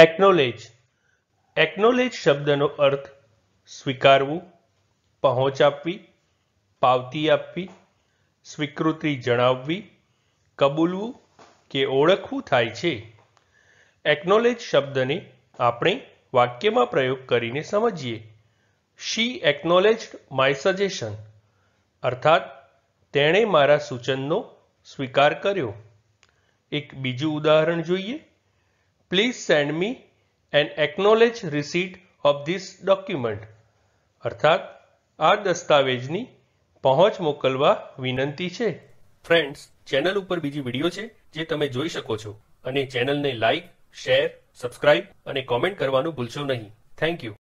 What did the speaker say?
acknowledge acknowledge શબ્દનો અર્થ સ્વીકારવું પહોંચ આપવી પાવતી આપવી સ્વીકૃતિ જણાવવી કબૂલવું કે ઓળખવું થાય છે એકનોલેજ શબ્દને આપણે વાક્યમાં પ્રયોગ કરીને સમજીએ શી એકનોલેજ્ડ માય સજેશન અર્થાત તેણે મારા સૂચનનો સ્વીકાર કર્યો એક બીજું ઉદાહરણ જોઈએ please send me an acknowledge receipt of this document અર્થાત આ દસ્તાવેજની પહોંચ મોકલવા વિનંતી છે ફ્રેન્ડ્સ ચેનલ ઉપર બીજી વિડીયો છે જે તમે જોઈ શકો છો અને ચેનલને લાઇક શેર સબસ્ક્રાઇબ અને કોમેન્ટ કરવાનું ભૂલશો નહીં થેન્ક યુ